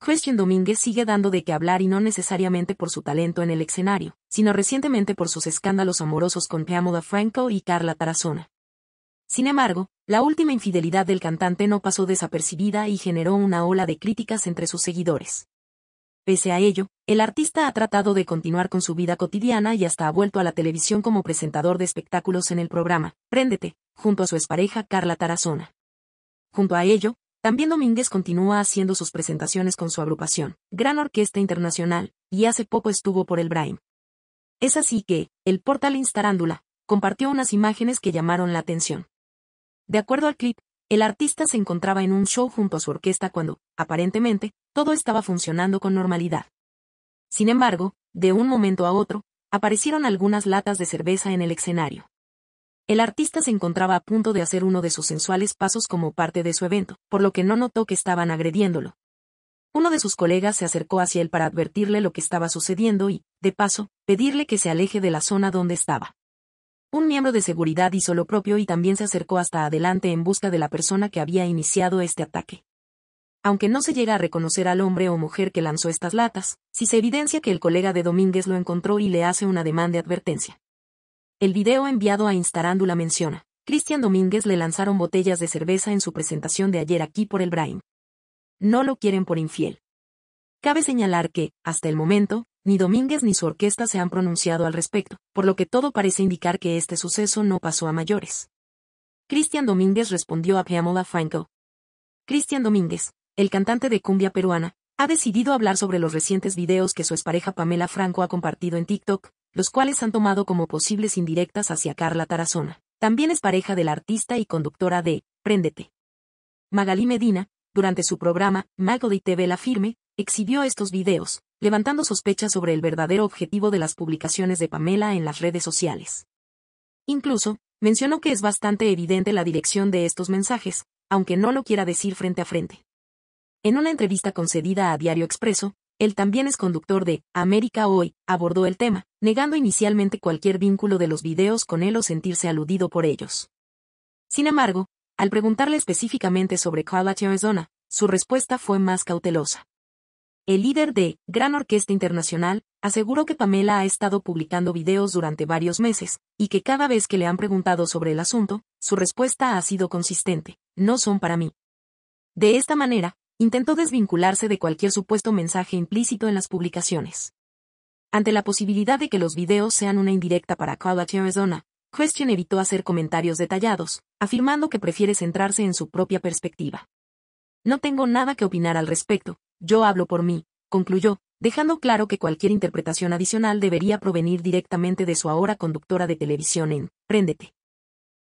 Christian Domínguez sigue dando de qué hablar y no necesariamente por su talento en el escenario, sino recientemente por sus escándalos amorosos con Pamela Franco y Carla Tarazona. Sin embargo, la última infidelidad del cantante no pasó desapercibida y generó una ola de críticas entre sus seguidores. Pese a ello, el artista ha tratado de continuar con su vida cotidiana y hasta ha vuelto a la televisión como presentador de espectáculos en el programa, Préndete, junto a su expareja Carla Tarazona. Junto a ello, también Domínguez continúa haciendo sus presentaciones con su agrupación, Gran Orquesta Internacional, y hace poco estuvo por el Braim. Es así que, el portal Instarándula, compartió unas imágenes que llamaron la atención. De acuerdo al clip, el artista se encontraba en un show junto a su orquesta cuando, aparentemente, todo estaba funcionando con normalidad. Sin embargo, de un momento a otro, aparecieron algunas latas de cerveza en el escenario. El artista se encontraba a punto de hacer uno de sus sensuales pasos como parte de su evento, por lo que no notó que estaban agrediéndolo. Uno de sus colegas se acercó hacia él para advertirle lo que estaba sucediendo y, de paso, pedirle que se aleje de la zona donde estaba. Un miembro de seguridad hizo lo propio y también se acercó hasta adelante en busca de la persona que había iniciado este ataque. Aunque no se llega a reconocer al hombre o mujer que lanzó estas latas, sí se evidencia que el colega de Domínguez lo encontró y le hace una demanda de advertencia. El video enviado a Instarándula menciona, Cristian Domínguez le lanzaron botellas de cerveza en su presentación de ayer aquí por el Brain. No lo quieren por infiel. Cabe señalar que, hasta el momento, ni Domínguez ni su orquesta se han pronunciado al respecto, por lo que todo parece indicar que este suceso no pasó a mayores. Cristian Domínguez respondió a Pamela Franco. Cristian Domínguez, el cantante de cumbia peruana, ha decidido hablar sobre los recientes videos que su expareja Pamela Franco ha compartido en TikTok, los cuales han tomado como posibles indirectas hacia Carla Tarazona. También es pareja de la artista y conductora de Préndete. Magalí Medina, durante su programa de TV La Firme, exhibió estos videos, levantando sospechas sobre el verdadero objetivo de las publicaciones de Pamela en las redes sociales. Incluso, mencionó que es bastante evidente la dirección de estos mensajes, aunque no lo quiera decir frente a frente. En una entrevista concedida a Diario Expreso, él también es conductor de América Hoy, abordó el tema, negando inicialmente cualquier vínculo de los videos con él o sentirse aludido por ellos. Sin embargo, al preguntarle específicamente sobre College, Arizona, su respuesta fue más cautelosa. El líder de Gran Orquesta Internacional aseguró que Pamela ha estado publicando videos durante varios meses, y que cada vez que le han preguntado sobre el asunto, su respuesta ha sido consistente, no son para mí. De esta manera, intentó desvincularse de cualquier supuesto mensaje implícito en las publicaciones. Ante la posibilidad de que los videos sean una indirecta para College Arizona, Question evitó hacer comentarios detallados, afirmando que prefiere centrarse en su propia perspectiva. No tengo nada que opinar al respecto, yo hablo por mí, concluyó, dejando claro que cualquier interpretación adicional debería provenir directamente de su ahora conductora de televisión en Préndete.